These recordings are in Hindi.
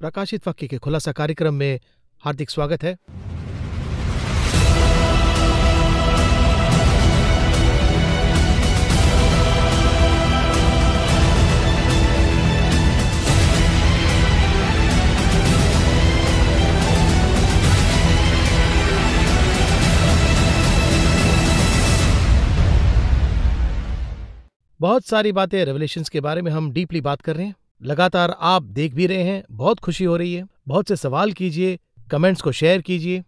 प्रकाशित वाक्य के खुलासा कार्यक्रम में हार्दिक स्वागत है बहुत सारी बातें रेवलेशंस के बारे में हम डीपली बात कर रहे हैं लगातार आप देख भी रहे हैं बहुत खुशी हो रही है बहुत से सवाल कीजिए कमेंट्स को शेयर कीजिए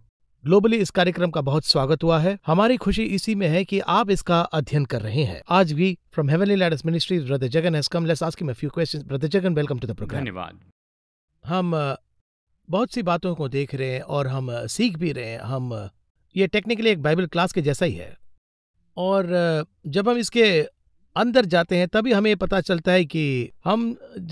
ग्लोबली इस कार्यक्रम का बहुत स्वागत हुआ है हमारी खुशी इसी में है कि आप इसका अध्ययन कर रहे हैं आज भी from heavenly lads ministry brother Jagan has come let's ask him a few questions brother Jagan welcome to the programme धन्यवाद हम बहुत सी बातों को देख रहे हैं और हम सीख भी रहे हैं हम ये टेक्निकली एक बाइबल क्लास के जैसा ही है और जब हम इसके अंदर जाते हैं तभी हमें पता चलता है कि हम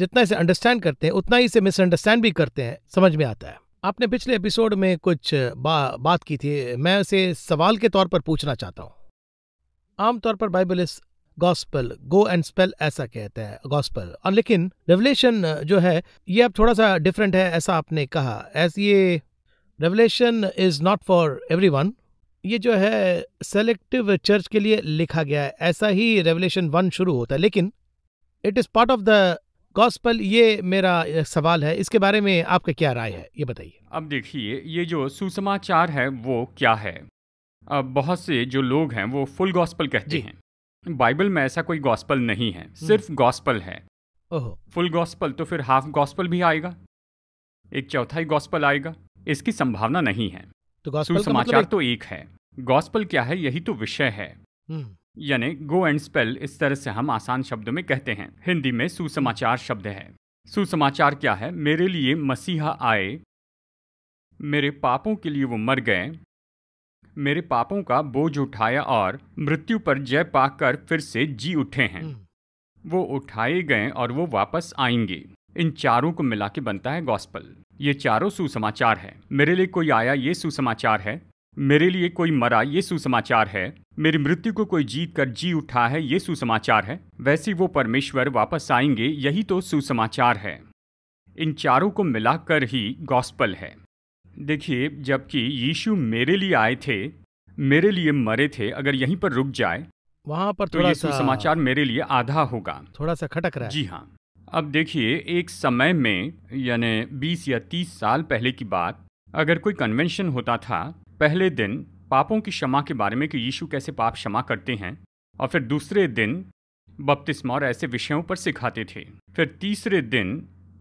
जितना इसे अंडरस्टैंड करते हैं उतना ही इसे मिसअंडरस्टैंड भी करते हैं समझ में आता है आपने पिछले एपिसोड में कुछ बा, बात की थी मैं उसे सवाल के तौर पर पूछना चाहता हूँ आमतौर पर बाइबल इस गॉस्पल गो एंड स्पेल ऐसा कहता है गॉस्पल और लेकिन रेवलेशन जो है ये अब थोड़ा सा डिफरेंट है ऐसा आपने कहा ऐसे ये revelation is not for everyone ये जो है सेलेक्टिव चर्च के लिए लिखा गया है ऐसा ही रेवलेशन वन शुरू होता है लेकिन it is part of the gospel ये मेरा सवाल है इसके बारे में आपका क्या राय है ये बताइए अब देखिए ये जो सुसमाचार है वो क्या है अब बहुत से जो लोग हैं वो फुल गॉस्पल कहते हैं बाइबल में ऐसा कोई गॉस्पल नहीं है हम्म। सिर्फ गॉस्पल है ओहो फुल गॉस्पल तो फिर हाफ गॉस्पल भी आएगा एक चौथाई गॉस्पल आएगा इसकी संभावना नहीं है तो मतलब सुसमाचार मतलब तो एक है गॉस्पल क्या है यही तो विषय है हम्म। यानी गो एंड स्पेल इस तरह से हम आसान शब्दों में कहते हैं हिंदी में सुसमाचार शब्द है सुसमाचार क्या है मेरे लिए मसीहा आए मेरे पापों के लिए वो मर गए मेरे पापों का बोझ उठाया और मृत्यु पर जय पाकर फिर से जी उठे हैं हम्म। वो उठाए गए और वो वापस आएंगे इन चारों को मिला के बनता है गॉस्पल ये चारों सुसमाचार है मेरे लिए कोई आया ये सुसमाचार है मेरे लिए कोई मरा ये सुसमाचार है मेरी मृत्यु को कोई जीत कर जी उठा है ये सुसमाचार है वैसे वो परमेश्वर वापस आएंगे यही तो सुसमाचार है इन चारों को मिलाकर ही गॉस्पल है देखिए जबकि यीशु मेरे लिए आए थे मेरे लिए मरे थे अगर यहीं पर रुक जाए वहां पर तो ये सुसमाचार मेरे लिए आधा होगा थोड़ा सा खटक रहा है जी हाँ अब देखिए एक समय में यानी 20 या 30 साल पहले की बात अगर कोई कन्वेंशन होता था पहले दिन पापों की क्षमा के बारे में कि यीशु कैसे पाप क्षमा करते हैं और फिर दूसरे दिन बपतिस्मा और ऐसे विषयों पर सिखाते थे फिर तीसरे दिन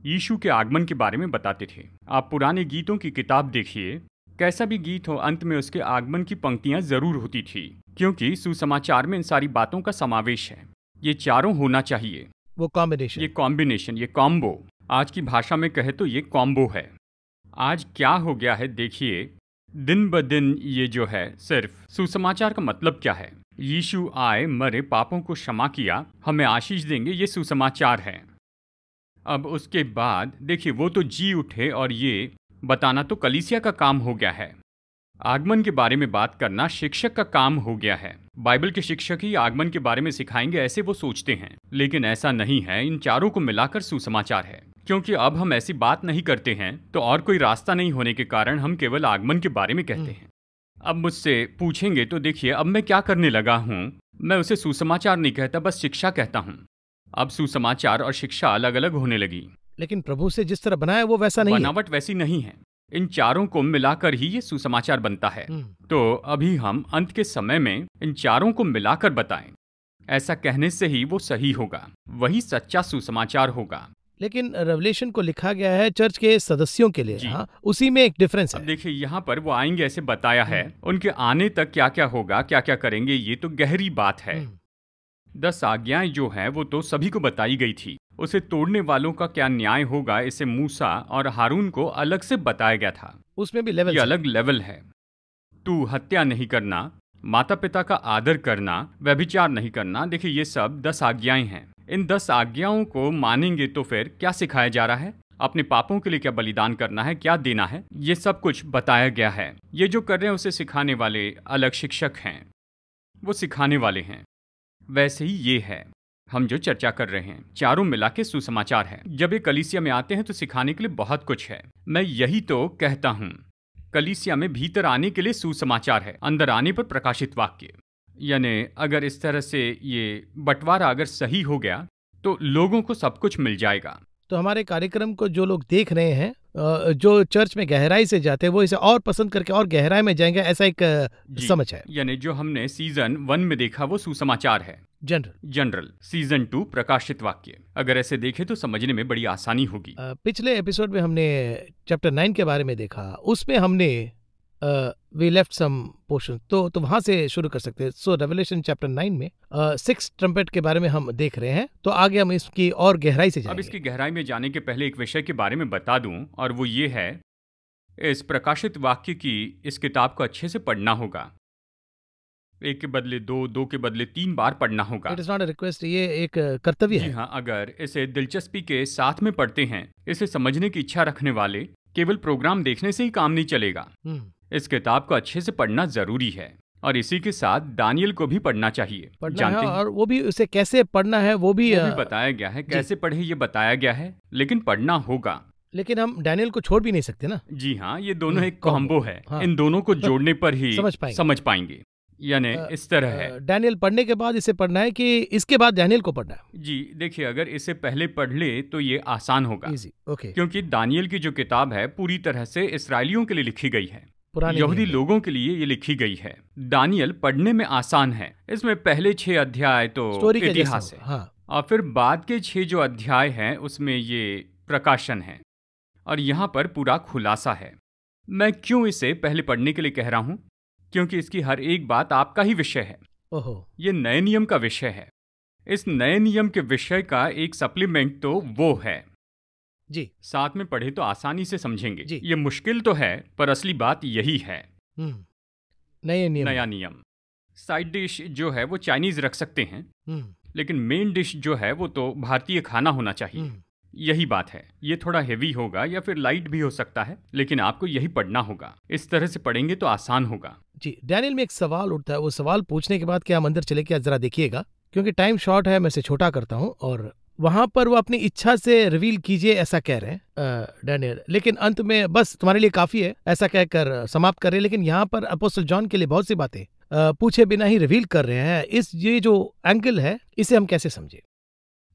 यीशु के आगमन के बारे में बताते थे आप पुराने गीतों की किताब देखिए कैसा भी गीत हो अंत में उसके आगमन की पंक्तियां जरूर होती थी क्योंकि सुसमाचार में इन सारी बातों का समावेश है ये चारों होना चाहिए वो कॉम्बिनेशन ये कॉम्बिनेशन ये कॉम्बो आज की भाषा में कहे तो ये कॉम्बो है आज क्या हो गया है देखिए दिन ब दिन ये जो है सिर्फ सुसमाचार का मतलब क्या है यीशु आए मरे पापों को क्षमा किया हमें आशीष देंगे ये सुसमाचार है अब उसके बाद देखिए वो तो जी उठे और ये बताना तो कलीसिया का काम हो गया है आगमन के बारे में बात करना शिक्षक का काम हो गया है बाइबल के शिक्षक ही आगमन के बारे में सिखाएंगे ऐसे वो सोचते हैं लेकिन ऐसा नहीं है इन चारों को मिलाकर सुसमाचार है क्योंकि अब हम ऐसी बात नहीं करते हैं तो और कोई रास्ता नहीं होने के कारण हम केवल आगमन के बारे में कहते हम्म। हैं अब मुझसे पूछेंगे तो देखिए अब मैं क्या करने लगा हूँ मैं उसे सुसमाचार नहीं कहता बस शिक्षा कहता हूँ अब सुसमाचार और शिक्षा अलग अलग होने लगी लेकिन प्रभु से जिस तरह बनाया वो वैसा नहीं बनावट वैसी नहीं है इन चारों को मिलाकर ही ये सुसमाचार बनता है हम्म। तो अभी हम अंत के समय में इन चारों को मिलाकर बताएं ऐसा कहने से ही वो सही होगा वही सच्चा सुसमाचार होगा लेकिन रेवलेशन को लिखा गया है चर्च के सदस्यों के लिए हाँ उसी में एक डिफरेंस है देखिए यहाँ पर वो आएंगे ऐसे बताया है हम्म। उनके आने तक क्या क्या होगा क्या क्या करेंगे ये तो गहरी बात है हम्म। दस आज्ञाएं जो है वो तो सभी को बताई गई थी उसे तोड़ने वालों का क्या न्याय होगा इसे मूसा और हारून को अलग से बताया गया था उसमें भी लेवल अलग लेवल है तू हत्या नहीं करना माता पिता का आदर करना व्यभिचार नहीं करना देखिए ये सब दस आज्ञाएं हैं इन दस आज्ञाओं को मानेंगे तो फिर क्या सिखाया जा रहा है अपने पापों के लिए क्या बलिदान करना है क्या देना है ये सब कुछ बताया गया है ये जो कर रहे हैं उसे सिखाने वाले अलग शिक्षक हैं वो सिखाने वाले हैं वैसे ही ये है हम जो चर्चा कर रहे हैं चारों मिला के सुसमाचार है जब ये कलिसिया में आते हैं तो सिखाने के लिए बहुत कुछ है मैं यही तो कहता हूँ कलिसिया में भीतर आने के लिए सुसमाचार है अंदर आने पर प्रकाशित वाक्य यानी अगर इस तरह से ये बंटवारा अगर सही हो गया तो लोगों को सब कुछ मिल जाएगा तो हमारे कार्यक्रम को जो लोग देख रहे हैं जो चर्च में गहराई से जाते हैं वो इसे और पसंद करके और गहराई में जाएंगे ऐसा एक समझ है यानी जो हमने सीजन वन में देखा वो सुसमाचार है जनरल जनरल सीजन टू प्रकाशित वाक्य अगर ऐसे देखे तो समझने में बड़ी आसानी होगी पिछले एपिसोड में हमने चैप्टर नाइन के बारे में देखा उसमें हमने वी लेफ्ट सम पोर्शन तो तो वहाँ से शुरू कर सकते हैं सो रेवलेशन चैप्टर नाइन में सिक्स uh, ट्रम्पेट के बारे में हम देख रहे हैं तो आगे हम इसकी और गहराई से जाएंगे अब इसकी गहराई में जाने के पहले एक विषय के बारे में बता दूं और वो ये है इस प्रकाशित वाक्य की इस किताब को अच्छे से पढ़ना होगा एक के बदले दो दो के बदले तीन बार पढ़ना होगा इट इज नॉट रिक्वेस्ट ये एक कर्तव्य है हाँ अगर इसे दिलचस्पी के साथ में पढ़ते हैं इसे समझने की इच्छा रखने वाले केवल प्रोग्राम देखने से ही काम नहीं चलेगा हम्म। इस किताब को अच्छे से पढ़ना जरूरी है और इसी के साथ दानियल को भी पढ़ना चाहिए पढ़ना है और वो भी उसे कैसे पढ़ना है वो भी, वो भी बताया गया है कैसे पढ़े ये बताया गया है लेकिन पढ़ना होगा लेकिन हम डैनियल को छोड़ भी नहीं सकते ना जी हाँ ये दोनों हम्म, एक कॉम्बो है हाँ। इन दोनों को जोड़ने पर ही समझ पाएंगे, समझ पाएंगे। यानी इस तरह है डैनियल पढ़ने के बाद इसे पढ़ना है कि इसके बाद डैनियल को पढ़ना है जी देखिए अगर इसे पहले पढ़ ले तो ये आसान होगा ओके क्योंकि दानियल की जो किताब है पूरी तरह से इसराइलियों के लिए लिखी गई है पुराने यहूदी लोगों के लिए ये लिखी गई है दानियल पढ़ने में आसान है इसमें पहले छह अध्याय तो इतिहास है हाँ। और फिर बाद के छह जो अध्याय हैं उसमें ये प्रकाशन है और यहाँ पर पूरा खुलासा है मैं क्यों इसे पहले पढ़ने के लिए कह रहा हूँ क्योंकि इसकी हर एक बात आपका ही विषय है ओहो ये नए नियम का विषय है इस नए नियम के विषय का एक सप्लीमेंट तो वो है जी साथ में पढ़े तो आसानी से समझेंगे जी ये मुश्किल तो है पर असली बात यही है हम्म। नया नियम नया नियम साइड डिश जो है वो चाइनीज रख सकते हैं हम्म। लेकिन मेन डिश जो है वो तो भारतीय खाना होना चाहिए हम्म। यही बात है ये थोड़ा हेवी होगा या फिर लाइट भी हो सकता है लेकिन आपको यही पढ़ना होगा इस तरह से पढ़ेंगे तो आसान होगा जी डैनियल में एक सवाल उठता है वो सवाल पूछने के बाद क्या मंदिर चले क्या जरा देखिएगा क्योंकि टाइम शॉर्ट है मैं इसे छोटा करता हूँ और वहां पर वो अपनी इच्छा से रिवील कीजिए ऐसा कह रहे हैं डैनियल लेकिन अंत में बस तुम्हारे लिए काफ़ी है ऐसा कहकर समाप्त कर रहे हैं लेकिन यहाँ पर अपोस्टल जॉन के लिए बहुत सी बातें पूछे बिना ही रिवील कर रहे हैं इस ये जो एंगल है इसे हम कैसे समझे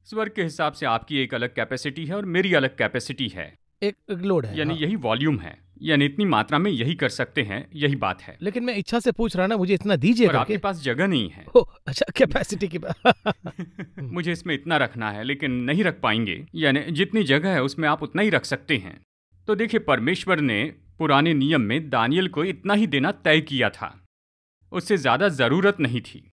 इस वर्ग के हिसाब से आपकी एक अलग कैपेसिटी है और मेरी अलग कैपेसिटी है एक लोड है यानी हाँ। यही वॉल्यूम है यानी इतनी मात्रा में यही कर सकते हैं यही बात है लेकिन मैं इच्छा से पूछ रहा ना मुझे इतना दीजिए आपके पास जगह नहीं है ओ, अच्छा कैपेसिटी की मुझे इसमें इतना रखना है लेकिन नहीं रख पाएंगे यानी जितनी जगह है उसमें आप उतना ही रख सकते हैं तो देखिए परमेश्वर ने पुराने नियम में दानियल को इतना ही देना तय किया था उससे ज्यादा जरूरत नहीं थी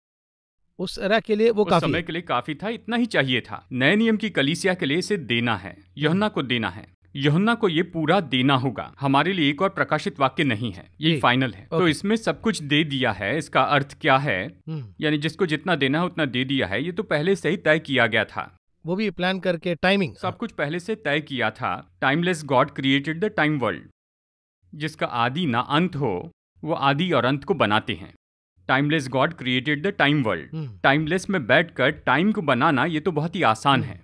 उस एरा के लिए वो काफी समय के लिए काफी था इतना ही चाहिए था नए नियम की कलीसिया के लिए इसे देना है यहना को देना है यहुन्ना को ये पूरा देना होगा हमारे लिए एक और प्रकाशित वाक्य नहीं है ये, ये फाइनल है तो इसमें सब कुछ दे दिया है इसका अर्थ क्या है हम्म। यानी जिसको जितना देना है उतना दे दिया है ये तो पहले से ही तय किया गया था वो भी प्लान करके टाइमिंग सब कुछ पहले से तय किया था timeless God created the time world जिसका आदि ना अंत हो वो आदि और अंत को बनाते हैं timeless God created the time world timeless में बैठकर टाइम को बनाना ये तो बहुत ही आसान है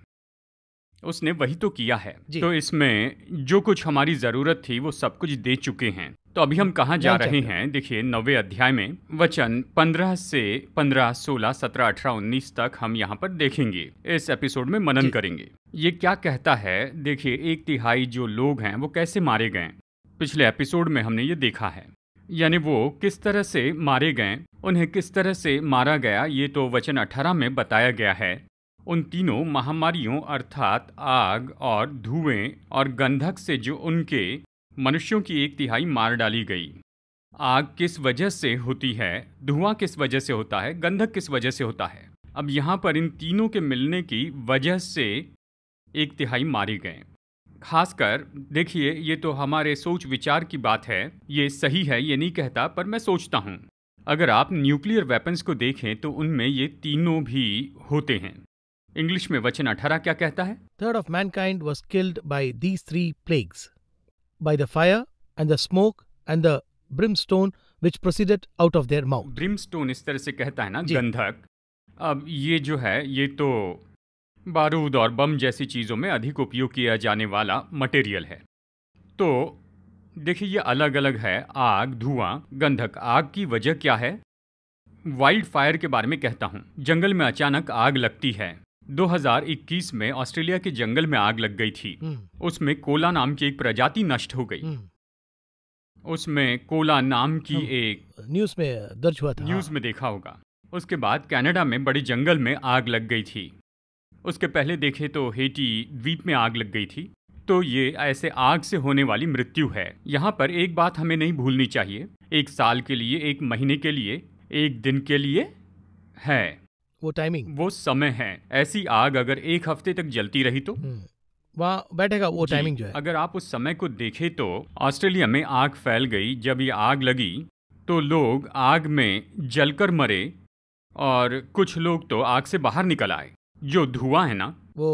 उसने वही तो किया है तो इसमें जो कुछ हमारी जरूरत थी वो सब कुछ दे चुके हैं तो अभी हम कहाँ जा रहे हैं देखिए नवे अध्याय में वचन 15 से 15, 16, 17, 18, 19 तक हम यहाँ पर देखेंगे इस एपिसोड में मनन करेंगे ये क्या कहता है देखिए एक तिहाई जो लोग हैं वो कैसे मारे गए पिछले एपिसोड में हमने ये देखा है यानी वो किस तरह से मारे गए उन्हें किस तरह से मारा गया ये तो वचन अठारह में बताया गया है उन तीनों महामारियों अर्थात आग और धुएं और गंधक से जो उनके मनुष्यों की एक तिहाई मार डाली गई आग किस वजह से होती है धुआं किस वजह से होता है गंधक किस वजह से होता है अब यहाँ पर इन तीनों के मिलने की वजह से एक तिहाई मारे गए खासकर देखिए ये तो हमारे सोच विचार की बात है ये सही है ये नहीं कहता पर मैं सोचता हूँ अगर आप न्यूक्लियर वेपन्स को देखें तो उनमें ये तीनों भी होते हैं इंग्लिश में वचन अठारह क्या कहता है third of mankind was killed by these three plagues by the fire and the smoke and the brimstone which proceeded out of their mouth brimstone इस तरह से कहता है ना गंधक अब ये जो है ये तो बारूद और बम जैसी चीज़ों में अधिक उपयोग किया जाने वाला मटेरियल है तो देखिए ये अलग अलग है आग धुआं गंधक आग की वजह क्या है वाइल्ड फायर के बारे में कहता हूँ जंगल में अचानक आग लगती है 2021 में ऑस्ट्रेलिया के जंगल में आग लग गई थी हम्म। उसमें कोला नाम की एक प्रजाति नष्ट हो गई हम्म। उसमें कोला नाम की हाँ। एक न्यूज में दर्ज हुआ था न्यूज हाँ। में देखा होगा उसके बाद कनाडा में बड़े जंगल में आग लग गई थी उसके पहले देखे तो हेटी द्वीप में आग लग गई थी तो ये ऐसे आग से होने वाली मृत्यु है यहाँ पर एक बात हमें नहीं भूलनी चाहिए एक साल के लिए एक महीने के लिए एक दिन के लिए है वो टाइमिंग वो समय है ऐसी आग अगर एक हफ्ते तक जलती रही तो हम्म। वहाँ बैठेगा वो टाइमिंग जो है अगर आप उस समय को देखें तो ऑस्ट्रेलिया में आग फैल गई जब ये आग लगी तो लोग आग में जलकर मरे और कुछ लोग तो आग से बाहर निकल आए जो धुआं है ना वो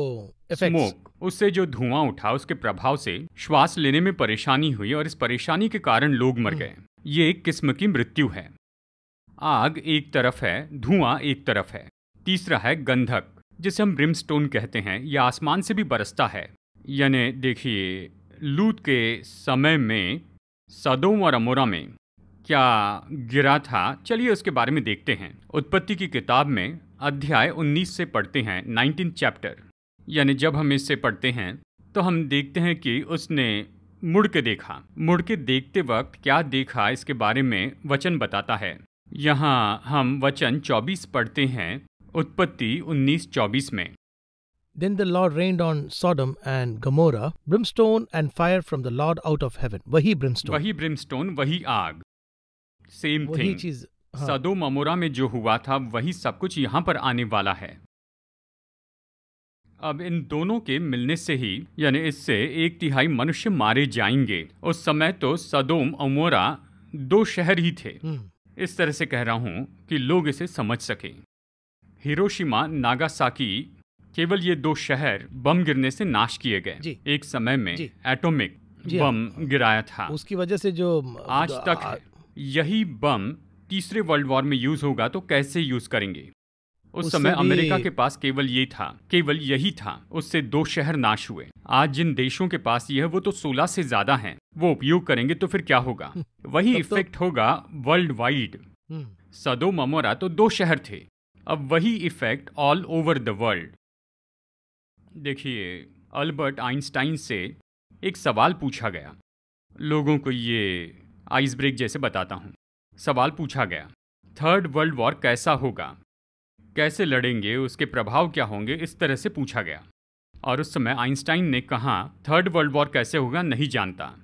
स्मोक उससे जो धुआं उठा उसके प्रभाव से श्वास लेने में परेशानी हुई और इस परेशानी के कारण लोग मर हम्म। गए ये एक किस्म की मृत्यु है आग एक तरफ है धुआं एक तरफ है तीसरा है गंधक जिसे हम ब्रिमस्टोन कहते हैं यह आसमान से भी बरसता है यानी देखिए लूत के समय में सदोम और अमोरा में क्या गिरा था चलिए उसके बारे में देखते हैं उत्पत्ति की किताब में अध्याय 19 से पढ़ते हैं नाइनटीन चैप्टर यानी जब हम इससे पढ़ते हैं तो हम देखते हैं कि उसने मुड़ के देखा मुड़ के देखते वक्त क्या देखा इसके बारे में वचन बताता है यहाँ हम वचन 24 पढ़ते हैं उत्पत्ति 1924 में Then the Lord rained on Sodom and Gomorrah brimstone and fire from the Lord out of heaven. वही brimstone. वही brimstone, वही आग. Same वही thing. चीज. हाँ। सदोम अमोरा में जो हुआ था वही सब कुछ यहाँ पर आने वाला है अब इन दोनों के मिलने से ही यानी इससे एक तिहाई मनुष्य मारे जाएंगे उस समय तो सदोम अमोरा दो शहर ही थे हम्म। इस तरह से कह रहा हूँ कि लोग इसे समझ सकें हिरोशिमा नागासाकी केवल ये दो शहर बम गिरने से नाश किए गए एक समय में एटॉमिक बम हाँ, हाँ। गिराया था उसकी वजह से जो आज तक यही बम तीसरे वर्ल्ड वॉर में यूज होगा तो कैसे यूज करेंगे उस समय अमेरिका के पास केवल ये था केवल यही था उससे दो शहर नाश हुए आज जिन देशों के पास यह वो तो सोलह से ज्यादा हैं वो उपयोग करेंगे तो फिर क्या होगा वही तो इफेक्ट होगा वर्ल्ड वाइड हम्म। सदो ममोरा तो दो शहर थे अब वही effect all over the world देखिए अल्बर्ट आइंस्टाइन से एक सवाल पूछा गया लोगों को ये आइस ब्रेक जैसे बताता हूँ सवाल पूछा गया थर्ड वर्ल्ड वॉर कैसा होगा कैसे लड़ेंगे उसके प्रभाव क्या होंगे इस तरह से पूछा गया और उस समय आइंस्टाइन ने कहा थर्ड वर्ल्ड वॉर कैसे होगा नहीं जानता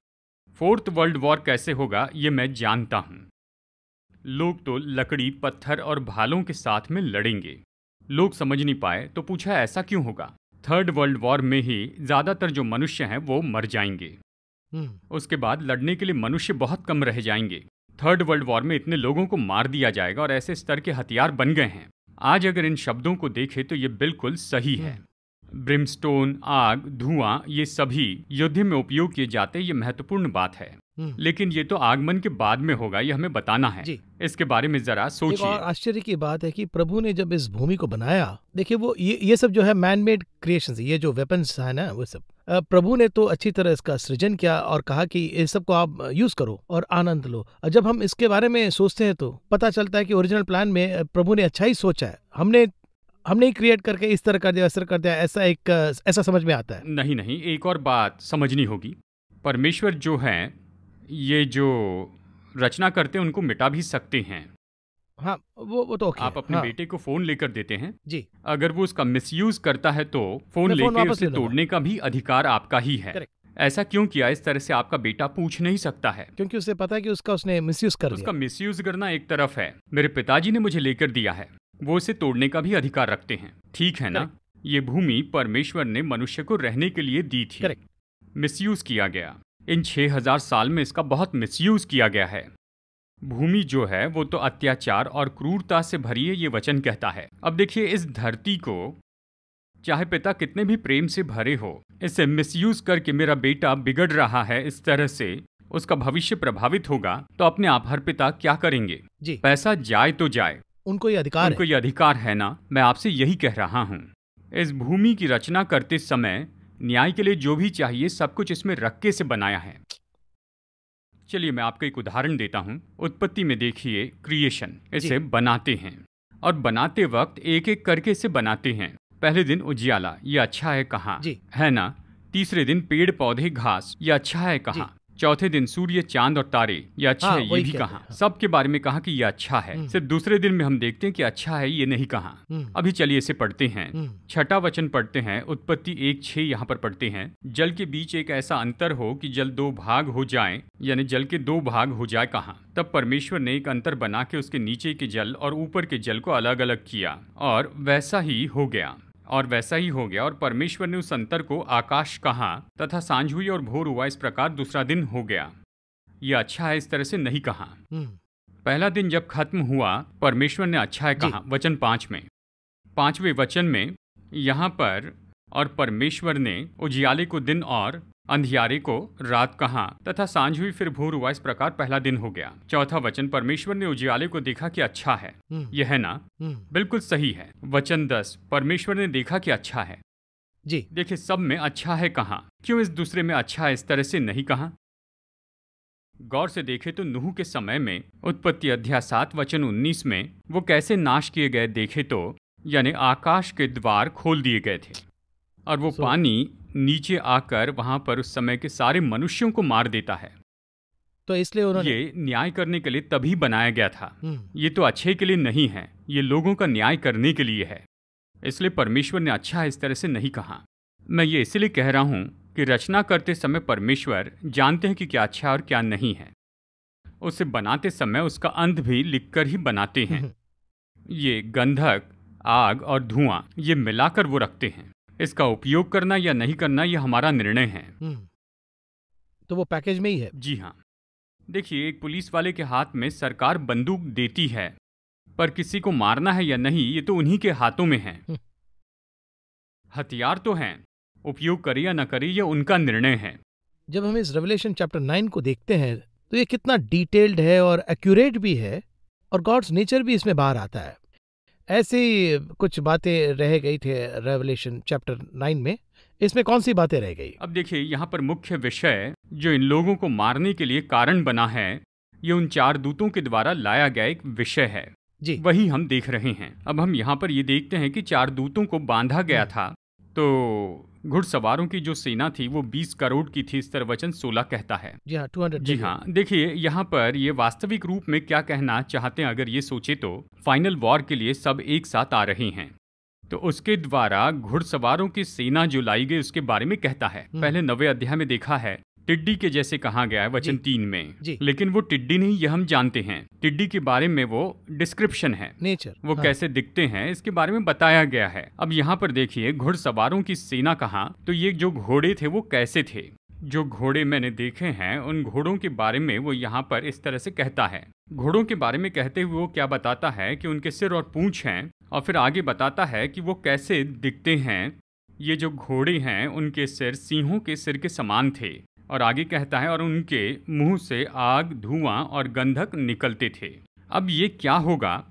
फोर्थ वर्ल्ड वॉर कैसे होगा ये मैं जानता हूँ लोग तो लकड़ी पत्थर और भालों के साथ में लड़ेंगे लोग समझ नहीं पाए तो पूछा ऐसा क्यों होगा थर्ड वर्ल्ड वॉर में ही ज़्यादातर जो मनुष्य हैं वो मर जाएंगे हम्म। उसके बाद लड़ने के लिए मनुष्य बहुत कम रह जाएंगे थर्ड वर्ल्ड वॉर में इतने लोगों को मार दिया जाएगा और ऐसे स्तर के हथियार बन गए हैं आज अगर इन शब्दों को देखें तो ये बिल्कुल सही है ब्रिमस्टोन हम्म। आग धुआं ये सभी युद्ध में उपयोग किए जाते ये महत्वपूर्ण बात है हम्म। लेकिन ये तो आगमन के बाद में होगा ये हमें बताना है जी। इसके बारे में जरा सोचिए आश्चर्य की बात है कि प्रभु ने जब इस भूमि को बनाया देखिए वो ये ये सब जो है मैन मेड क्रिएशन ये जो वेपन्स है ना वो सब प्रभु ने तो अच्छी तरह इसका सृजन किया और कहा कि इस सब को आप यूज करो और आनंद लो जब हम इसके बारे में सोचते हैं तो पता चलता है कि ओरिजिनल प्लान में प्रभु ने अच्छा ही सोचा है हमने हमने ही क्रिएट करके इस तरह कर दिया इस तरह कर दिया ऐसा एक ऐसा समझ में आता है नहीं नहीं एक और बात समझनी होगी परमेश्वर जो है ये जो रचना करते हैं उनको मिटा भी सकते हैं हाँ वो वो तो आप अपने हाँ। बेटे को फोन लेकर देते हैं जी अगर वो उसका मिसयूज करता है तो फोन लेकर उसे ले तोड़ने का भी अधिकार आपका ही है ऐसा क्यों किया इस तरह से आपका बेटा पूछ नहीं सकता है क्योंकि उसे पता है कि उसका उसने मिसयूज कर उसका मिसयूज करना एक तरफ है मेरे पिताजी ने मुझे लेकर दिया है वो उसे तोड़ने का भी अधिकार रखते हैं ठीक है ना ये भूमि परमेश्वर ने मनुष्य को रहने के लिए दी थी मिसयूज किया गया इन 6000 साल में इसका बहुत मिसयूज किया गया है भूमि जो है वो तो अत्याचार और क्रूरता से भरी है ये वचन कहता है अब देखिए इस धरती को चाहे पिता कितने भी प्रेम से भरे हो इसे मिसयूज करके मेरा बेटा बिगड़ रहा है इस तरह से उसका भविष्य प्रभावित होगा तो अपने आप हर पिता क्या करेंगे जी पैसा जाए तो जाए उनको ये अधिकार उनको ये अधिकार है ना मैं आपसे यही कह रहा हूँ इस भूमि की रचना करते समय न्याय के लिए जो भी चाहिए सब कुछ इसमें रक्के से बनाया है चलिए मैं आपको एक उदाहरण देता हूँ उत्पत्ति में देखिए क्रिएशन इसे बनाते हैं और बनाते वक्त एक एक करके इसे बनाते हैं पहले दिन उजियाला ये अच्छा है कहाँ है ना तीसरे दिन पेड़ पौधे घास ये अच्छा है कहाँ चौथे दिन सूर्य चांद और तारे ये अच्छा हाँ, है ये भी कहा हाँ। सबके बारे में कहा कि ये अच्छा है हम्म। सिर्फ दूसरे दिन में हम देखते हैं कि अच्छा है ये नहीं कहा हम्म। अभी चलिए इसे पढ़ते हैं हम्म। छठा वचन पढ़ते हैं उत्पत्ति एक छे यहाँ पर पढ़ते हैं जल के बीच एक ऐसा अंतर हो कि जल दो भाग हो जाए यानी जल के दो भाग हो जाए कहा तब परमेश्वर ने एक अंतर बना के उसके नीचे के जल और ऊपर के जल को अलग अलग किया और वैसा ही हो गया और वैसा ही हो गया और परमेश्वर ने उस अंतर को आकाश कहा तथा सांझ हुई और भोर हुआ इस प्रकार दूसरा दिन हो गया यह अच्छा है इस तरह से नहीं कहा हम्म। पहला दिन जब खत्म हुआ परमेश्वर ने अच्छा है कहा वचन पांच में पांचवें वचन में यहाँ पर और परमेश्वर ने उजियाले को दिन और अंधियारी को रात कहा तथा सांझ हुई फिर भोर हुआ इस प्रकार पहला दिन हो गया चौथा वचन परमेश्वर ने उजियाले को देखा कि अच्छा है हम्म। यह है ना हम्म। बिल्कुल सही है वचन दस परमेश्वर ने देखा कि अच्छा है जी देखिए सब में अच्छा है कहाँ क्यों इस दूसरे में अच्छा है इस तरह से नहीं कहा गौर से देखे तो नूह के समय में उत्पत्ति अध्याय सात वचन उन्नीस में वो कैसे नाश किए गए देखे तो यानी आकाश के द्वार खोल दिए गए थे और वो पानी नीचे आकर वहां पर उस समय के सारे मनुष्यों को मार देता है तो इसलिए उन्होंने ये न्याय करने के लिए तभी बनाया गया था हम्म। ये तो अच्छे के लिए नहीं है ये लोगों का न्याय करने के लिए है इसलिए परमेश्वर ने अच्छा इस तरह से नहीं कहा मैं ये इसलिए कह रहा हूं कि रचना करते समय परमेश्वर जानते हैं कि क्या अच्छा और क्या नहीं है उसे बनाते समय उसका अंत भी लिखकर ही बनाते हैं हम्म। ये गंधक आग और धुआं ये मिलाकर वो रखते हैं इसका उपयोग करना या नहीं करना यह हमारा निर्णय है हम्म। तो वो पैकेज में ही है जी हाँ देखिए एक पुलिस वाले के हाथ में सरकार बंदूक देती है पर किसी को मारना है या नहीं ये तो उन्हीं के हाथों में है हम्म। हथियार तो हैं उपयोग करे या ना करे ये उनका निर्णय है जब हम इस रेवलेशन चैप्टर नाइन को देखते हैं तो ये कितना डिटेल्ड है और एक्यूरेट भी है और गॉड्स नेचर भी इसमें बाहर आता है ऐसी कुछ बातें रह गई थी रेवलेशन चैप्टर नाइन में इसमें कौन सी बातें रह गई अब देखिए यहाँ पर मुख्य विषय जो इन लोगों को मारने के लिए कारण बना है ये उन चार दूतों के द्वारा लाया गया एक विषय है जी वही हम देख रहे हैं अब हम यहाँ पर ये देखते हैं कि चार दूतों को बांधा गया हम्म। था तो घुड़सवारों की जो सेना थी वो 20 करोड़ की थी स्तर वचन सोलह कहता है जी हाँ 200 जी हाँ देखिए यहाँ पर ये वास्तविक रूप में क्या कहना चाहते हैं अगर ये सोचे तो फाइनल वॉर के लिए सब एक साथ आ रहे हैं तो उसके द्वारा घुड़सवारों की सेना जो लाई गई उसके बारे में कहता है हम्म। पहले नवे अध्याय में देखा है टिड्डी के जैसे कहा गया है वचन तीन में लेकिन वो टिड्डी नहीं ये हम जानते हैं टिड्डी के बारे में वो डिस्क्रिप्शन है नेचर वो हाँ। कैसे दिखते हैं इसके बारे में बताया गया है अब यहाँ पर देखिए घुड़सवारों की सेना कहा तो ये जो घोड़े थे वो कैसे थे जो घोड़े मैंने देखे हैं उन घोड़ों के बारे में वो यहाँ पर इस तरह से कहता है घोड़ों के बारे में कहते हुए वो क्या बताता है कि उनके सिर और पूंछ हैं और फिर आगे बताता है कि वो कैसे दिखते हैं ये जो घोड़े हैं उनके सिर सिंहों के सिर के समान थे और आगे कहता है और उनके मुंह से आग धुआं और गंधक निकलते थे अब ये क्या होगा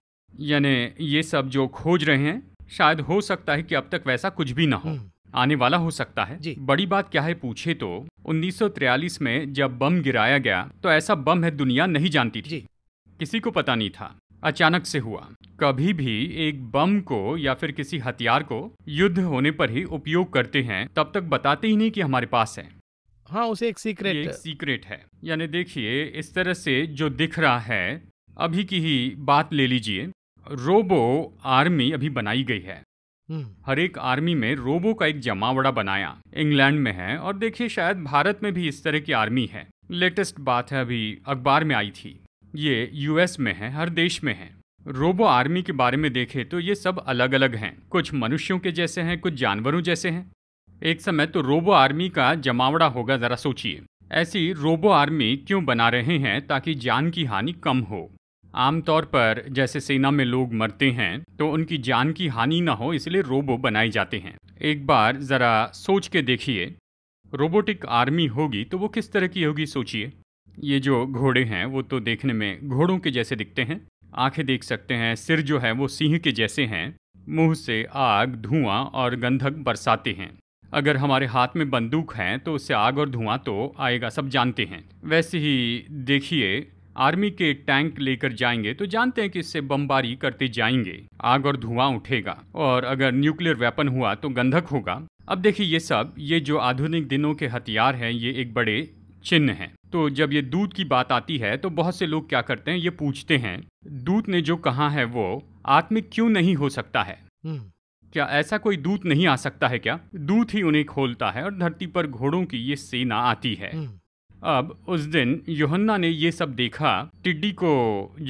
यानी ये सब जो खोज रहे हैं शायद हो सकता है कि अब तक वैसा कुछ भी ना हो हम्म। आने वाला हो सकता है बड़ी बात क्या है पूछे तो 1943 में जब बम गिराया गया तो ऐसा बम है दुनिया नहीं जानती थी किसी को पता नहीं था अचानक से हुआ कभी भी एक बम को या फिर किसी हथियार को युद्ध होने पर ही उपयोग करते हैं तब तक बताते ही नहीं कि हमारे पास है हाँ उसे एक सीक्रेट एक सीक्रेट है यानी देखिए इस तरह से जो दिख रहा है अभी की ही बात ले लीजिए रोबो आर्मी अभी बनाई गई है हम्म। हर एक आर्मी में रोबो का एक जमावड़ा बनाया इंग्लैंड में है और देखिए शायद भारत में भी इस तरह की आर्मी है लेटेस्ट बात है अभी अखबार में आई थी ये यूएस में है हर देश में है रोबो आर्मी के बारे में देखें तो ये सब अलग अलग हैं कुछ मनुष्यों के जैसे हैं कुछ जानवरों जैसे हैं एक समय तो रोबो आर्मी का जमावड़ा होगा जरा सोचिए ऐसी रोबो आर्मी क्यों बना रहे हैं ताकि जान की हानि कम हो आमतौर पर जैसे सेना में लोग मरते हैं तो उनकी जान की हानि ना हो इसलिए रोबो बनाए जाते हैं एक बार ज़रा सोच के देखिए रोबोटिक आर्मी होगी तो वो किस तरह की होगी सोचिए ये जो घोड़े हैं वो तो देखने में घोड़ों के जैसे दिखते हैं आंखें देख सकते हैं सिर जो है वो सिंह के जैसे हैं मुंह से आग धुआं और गंधक बरसाते हैं अगर हमारे हाथ में बंदूक है तो उससे आग और धुआं तो आएगा सब जानते हैं वैसे ही देखिए आर्मी के टैंक लेकर जाएंगे तो जानते हैं कि इससे बमबारी करते जाएंगे आग और धुआं उठेगा और अगर न्यूक्लियर वेपन हुआ तो गंधक होगा अब देखिए ये सब ये जो आधुनिक दिनों के हथियार हैं ये एक बड़े चिन्ह हैं तो जब ये दूत की बात आती है तो बहुत से लोग क्या करते हैं ये पूछते हैं दूत ने जो कहा है वो आत्मिक क्यों नहीं हो सकता है हम्म। क्या ऐसा कोई दूत नहीं आ सकता है क्या दूत ही उन्हें खोलता है और धरती पर घोड़ों की ये सेना आती है हम्म। अब उस दिन योहन्ना ने ये सब देखा टिड्डी को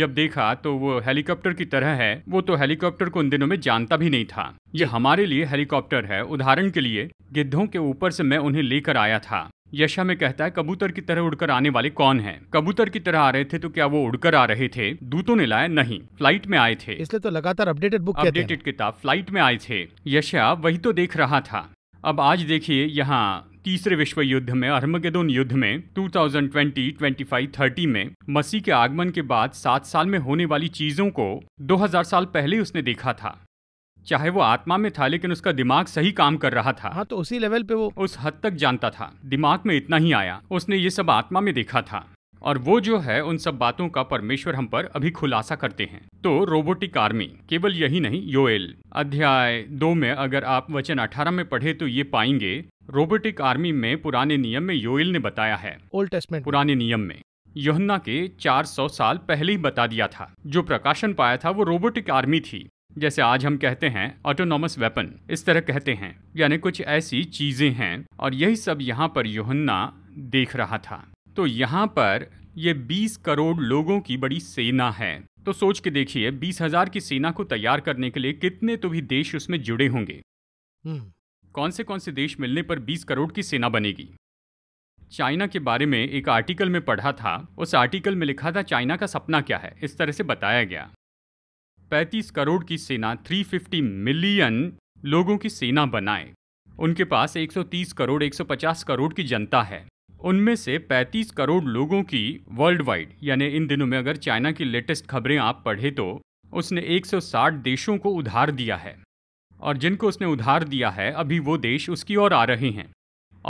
जब देखा तो वो हेलीकॉप्टर की तरह है वो तो हेलीकॉप्टर को उन दिनों में जानता भी नहीं था ये हमारे लिए हेलीकॉप्टर है उदाहरण के लिए गिद्धों के ऊपर से मैं उन्हें लेकर आया था यशा में कहता है कबूतर की तरह उड़कर आने वाले कौन है कबूतर की तरह आ रहे थे तो क्या वो उड़कर आ रहे थे दूतों ने लाया नहीं फ्लाइट में आए थे इसलिए तो लगातार अपडेटेड बुक अपडेटेड किताब फ्लाइट में आए थे यशा वही तो देख रहा था अब आज देखिए यहाँ तीसरे विश्व युद्ध में अर्मगेदोन युद्ध में 2020, 25, 30 में मसीह के आगमन के बाद सात साल में होने वाली चीजों को 2000 साल पहले उसने देखा था चाहे वो आत्मा में था लेकिन उसका दिमाग सही काम कर रहा था हाँ तो उसी लेवल पे वो उस हद तक जानता था दिमाग में इतना ही आया उसने ये सब आत्मा में देखा था और वो जो है उन सब बातों का परमेश्वर हम पर अभी खुलासा करते हैं तो रोबोटिक आर्मी केवल यही नहीं योएल अध्याय दो में अगर आप वचन अठारह में पढ़े तो ये पाएंगे रोबोटिक आर्मी में पुराने नियम में योएल ने बताया है ओल्ड टेस्टमेंट पुराने नियम में योहन्ना के 400 साल पहले ही बता दिया था जो प्रकाशन पाया था वो रोबोटिक आर्मी थी जैसे आज हम कहते हैं ऑटोनॉमस वेपन इस तरह कहते हैं यानी कुछ ऐसी चीज़ें हैं और यही सब यहाँ पर योहन्ना देख रहा था तो यहाँ पर ये 20 करोड़ लोगों की बड़ी सेना है तो सोच के देखिए बीस हजार की सेना को तैयार करने के लिए कितने तो भी देश उसमें जुड़े होंगे हम्म। कौन से कौन से देश मिलने पर 20 करोड़ की सेना बनेगी चाइना के बारे में एक आर्टिकल में पढ़ा था उस आर्टिकल में लिखा था चाइना का सपना क्या है इस तरह से बताया गया 35 करोड़ की सेना 350 मिलियन लोगों की सेना बनाए उनके पास 130 करोड़ 150 करोड़ की जनता है उनमें से 35 करोड़ लोगों की वर्ल्ड वाइड यानी इन दिनों में अगर चाइना की लेटेस्ट खबरें आप पढ़े तो उसने 160 देशों को उधार दिया है और जिनको उसने उधार दिया है अभी वो देश उसकी ओर आ रहे हैं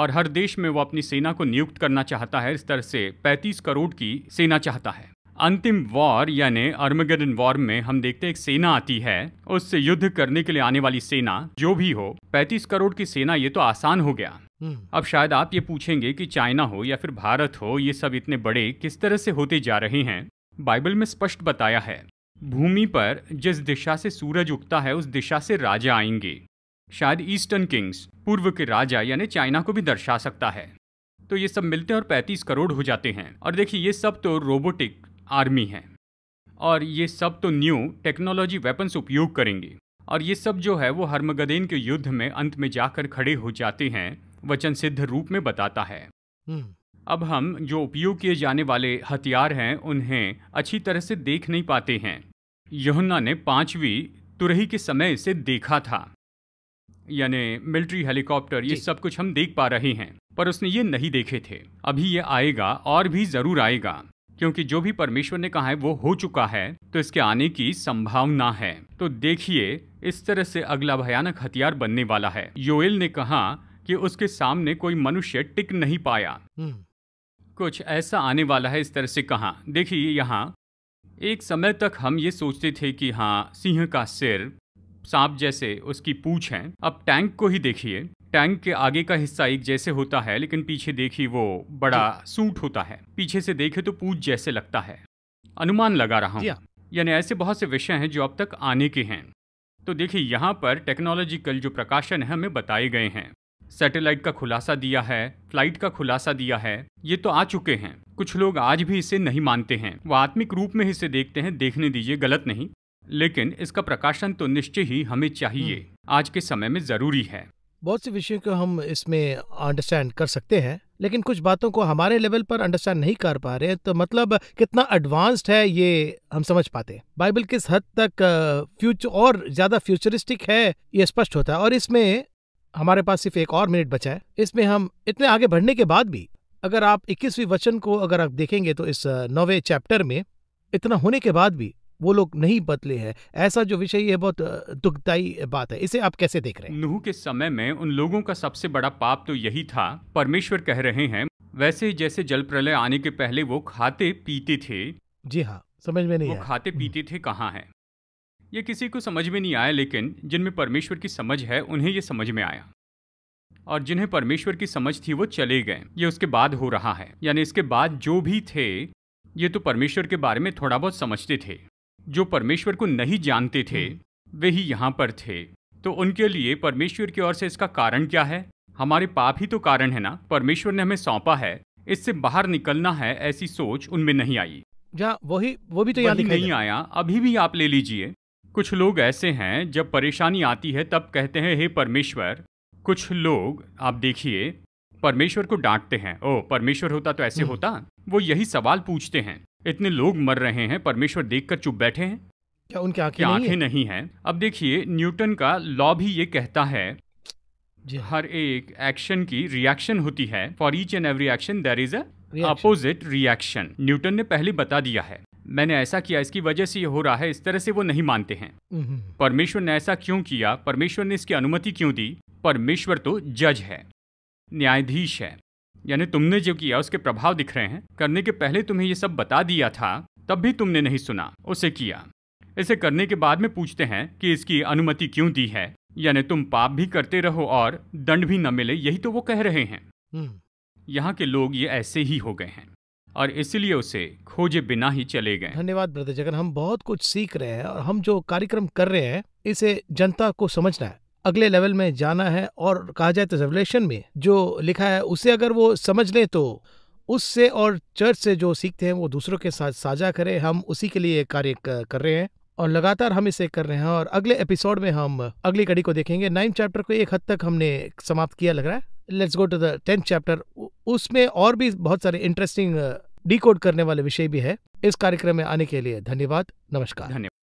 और हर देश में वो अपनी सेना को नियुक्त करना चाहता है इस तरह से 35 करोड़ की सेना चाहता है अंतिम वॉर यानी अर्मगेडन वॉर में हम देखते हैं एक सेना आती है उस युद्ध करने के लिए आने वाली सेना जो भी हो 35 करोड़ की सेना ये तो आसान हो गया हम्म। अब शायद आप ये पूछेंगे कि चाइना हो या फिर भारत हो ये सब इतने बड़े किस तरह से होते जा रहे हैं बाइबल में स्पष्ट बताया है भूमि पर जिस दिशा से सूरज उगता है उस दिशा से राजा आएंगे शायद ईस्टर्न किंग्स पूर्व के राजा यानी चाइना को भी दर्शा सकता है तो ये सब मिलते हैं और 35 करोड़ हो जाते हैं और देखिए ये सब तो रोबोटिक आर्मी है और ये सब तो न्यू टेक्नोलॉजी वेपन्स उपयोग करेंगे और ये सब जो है वो हर्मगदेन के युद्ध में अंत में जाकर खड़े हो जाते हैं वचन सिद्ध रूप में बताता है हम्म। अब हम जो उपयोग किए जाने वाले हथियार हैं उन्हें अच्छी तरह से देख नहीं पाते हैं यहुन्ना ने पांचवी तुरही के समय इसे देखा था यानी मिलिट्री हेलीकॉप्टर ये सब कुछ हम देख पा रहे हैं पर उसने ये नहीं देखे थे अभी ये आएगा और भी ज़रूर आएगा क्योंकि जो भी परमेश्वर ने कहा है वो हो चुका है तो इसके आने की संभावना है तो देखिए इस तरह से अगला भयानक हथियार बनने वाला है योएल ने कहा कि उसके सामने कोई मनुष्य टिक नहीं पाया हम्म। कुछ ऐसा आने वाला है इस तरह से कहा देखिए यहाँ एक समय तक हम ये सोचते थे कि हाँ सिंह का सिर सांप जैसे उसकी पूछ है अब टैंक को ही देखिए टैंक के आगे का हिस्सा एक जैसे होता है लेकिन पीछे देखिए वो बड़ा सूट होता है पीछे से देखे तो पूछ जैसे लगता है अनुमान लगा रहा हूँ हाँ। यानी ऐसे बहुत से विषय हैं जो अब तक आने के हैं तो देखिए यहाँ पर टेक्नोलॉजिकल जो प्रकाशन है हमें बताए गए हैं सैटेलाइट का खुलासा दिया है फ्लाइट का खुलासा दिया है ये तो आ चुके हैं कुछ लोग आज भी इसे नहीं मानते हैं वो आत्मिक रूप में इसे देखते हैं देखने दीजिए गलत नहीं लेकिन इसका प्रकाशन तो निश्चय ही हमें चाहिए हम्म। आज के समय में जरूरी है बहुत से विषयों को हम इसमें अंडरस्टैंड कर सकते हैं लेकिन कुछ बातों को हमारे लेवल पर अंडरस्टैंड नहीं कर पा रहे तो मतलब कितना एडवांस्ड है ये हम समझ पाते हैं बाइबल किस हद तक फ्यूचर और ज़्यादा फ्यूचरिस्टिक है ये स्पष्ट होता है और इसमें हमारे पास सिर्फ एक और मिनट बचा है इसमें हम इतने आगे बढ़ने के बाद भी अगर आप इक्कीसवीं वचन को अगर आप देखेंगे तो इस नौवे चैप्टर में इतना होने के बाद भी वो लोग नहीं बदले हैं ऐसा जो विषय है बहुत दुखदायी बात है इसे आप कैसे देख रहे हैं नूह के समय में उन लोगों का सबसे बड़ा पाप तो यही था परमेश्वर कह रहे हैं वैसे ही जैसे जल प्रलय आने के पहले वो खाते पीते थे जी हाँ समझ में नहीं वो खाते हम्म। पीते थे कहाँ है ये किसी को समझ में नहीं आया लेकिन जिनमें परमेश्वर की समझ है उन्हें ये समझ में आया और जिन्हें परमेश्वर की समझ थी वो चले गए ये उसके बाद हो रहा है यानी इसके बाद जो भी थे ये तो परमेश्वर के बारे में थोड़ा बहुत समझते थे जो परमेश्वर को नहीं जानते थे हम्म। वे ही यहाँ पर थे तो उनके लिए परमेश्वर की ओर से इसका कारण क्या है हमारे पाप ही तो कारण है ना परमेश्वर ने हमें सौंपा है इससे बाहर निकलना है ऐसी सोच उनमें नहीं आई जहाँ वही वो भी तो याद नहीं आया अभी भी आप ले लीजिए कुछ लोग ऐसे हैं जब परेशानी आती है तब कहते हैं हे परमेश्वर कुछ लोग आप देखिए परमेश्वर को डांटते हैं ओ परमेश्वर होता तो ऐसे हम्म। होता वो यही सवाल पूछते हैं इतने लोग मर रहे हैं परमेश्वर देखकर चुप बैठे हैं क्या उनकी आंखें नहीं, है? नहीं अब देखिए न्यूटन का लॉ भी ये कहता है हाँ। हर एक एक्शन की रिएक्शन होती है for each and every action there is opposite reaction Newton ने पहले बता दिया है मैंने ऐसा किया इसकी वजह से ये हो रहा है इस तरह से वो नहीं मानते हैं परमेश्वर ने ऐसा क्यों किया परमेश्वर ने इसकी अनुमति क्यों दी परमेश्वर तो जज है न्यायाधीश है यानी तुमने जो किया उसके प्रभाव दिख रहे हैं करने के पहले तुम्हें ये सब बता दिया था तब भी तुमने नहीं सुना उसे किया इसे करने के बाद में पूछते हैं कि इसकी अनुमति क्यों दी है यानी तुम पाप भी करते रहो और दंड भी न मिले यही तो वो कह रहे हैं हम्म। यहाँ के लोग ये ऐसे ही हो गए हैं और इसलिए उसे खोजे बिना ही चले गए धन्यवाद ब्रदर जगन हम बहुत कुछ सीख रहे हैं और हम जो कार्यक्रम कर रहे हैं इसे जनता को समझना है अगले लेवल में जाना है और कहा जाए तो रेवलेशन में जो लिखा है उसे अगर वो समझ लें तो उससे और चर्च से जो सीखते हैं वो दूसरों के साथ साझा करें हम उसी के लिए कार्य कर रहे हैं और लगातार हम इसे कर रहे हैं और अगले एपिसोड में हम अगली कड़ी को देखेंगे नाइन्थ चैप्टर को एक हद तक हमने समाप्त किया लग रहा है let's go to the tenth chapter उसमें और भी बहुत सारे इंटरेस्टिंग डी करने वाले विषय भी है इस कार्यक्रम में आने के लिए धन्यवाद नमस्कार धन्यवाद